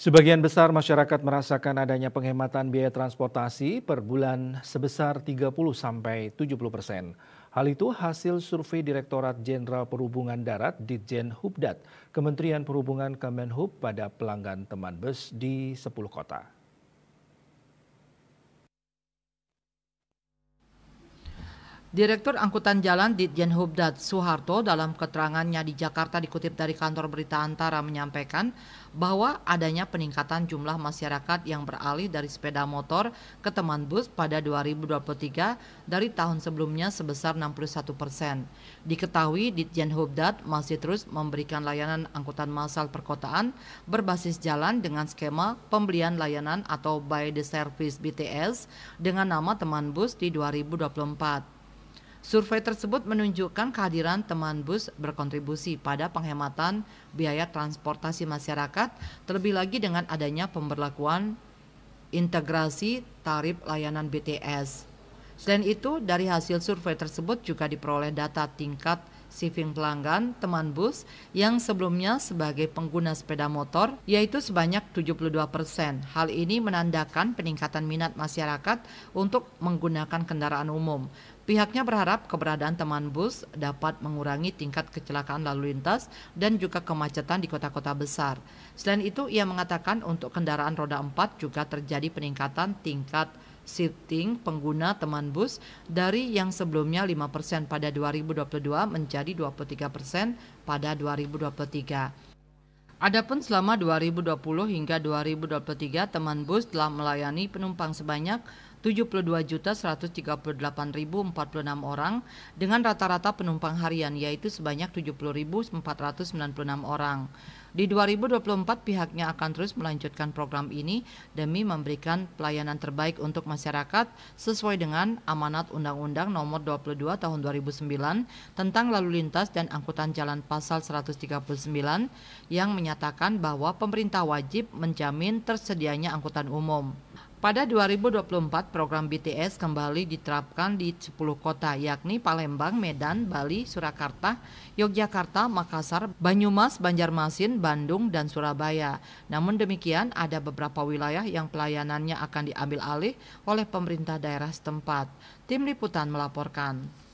Sebagian besar masyarakat merasakan adanya penghematan biaya transportasi per bulan sebesar 30 sampai 70 persen. Hal itu hasil survei Direktorat Jenderal Perhubungan Darat di Hubdat Kementerian Perhubungan Kemenhub pada pelanggan teman bus di 10 kota. Direktur Angkutan Jalan Ditjen Hubdat Suharto dalam keterangannya di Jakarta dikutip dari kantor berita Antara menyampaikan bahwa adanya peningkatan jumlah masyarakat yang beralih dari sepeda motor ke teman bus pada 2023 dari tahun sebelumnya sebesar 61 persen. Diketahui Ditjen Hubdat masih terus memberikan layanan angkutan massal perkotaan berbasis jalan dengan skema pembelian layanan atau by the service BTS dengan nama teman bus di 2024. Survei tersebut menunjukkan kehadiran teman bus berkontribusi pada penghematan biaya transportasi masyarakat, terlebih lagi dengan adanya pemberlakuan integrasi tarif layanan BTS. Selain itu, dari hasil survei tersebut juga diperoleh data tingkat siving pelanggan, teman bus, yang sebelumnya sebagai pengguna sepeda motor, yaitu sebanyak 72 persen. Hal ini menandakan peningkatan minat masyarakat untuk menggunakan kendaraan umum. Pihaknya berharap keberadaan teman bus dapat mengurangi tingkat kecelakaan lalu lintas dan juga kemacetan di kota-kota besar. Selain itu, ia mengatakan untuk kendaraan roda 4 juga terjadi peningkatan tingkat shifting pengguna teman bus dari yang sebelumnya 5% pada 2022 menjadi 23% pada 2023. Adapun selama 2020 hingga 2023 teman bus telah melayani penumpang sebanyak 72.138.046 orang dengan rata-rata penumpang harian yaitu sebanyak 70.496 orang. Di 2024 pihaknya akan terus melanjutkan program ini demi memberikan pelayanan terbaik untuk masyarakat sesuai dengan amanat Undang-Undang Nomor 22 Tahun 2009 tentang lalu lintas dan angkutan jalan pasal 139 yang menyatakan bahwa pemerintah wajib menjamin tersedianya angkutan umum. Pada 2024, program BTS kembali diterapkan di 10 kota, yakni Palembang, Medan, Bali, Surakarta, Yogyakarta, Makassar, Banyumas, Banjarmasin, Bandung, dan Surabaya. Namun demikian, ada beberapa wilayah yang pelayanannya akan diambil alih oleh pemerintah daerah setempat. Tim Liputan melaporkan.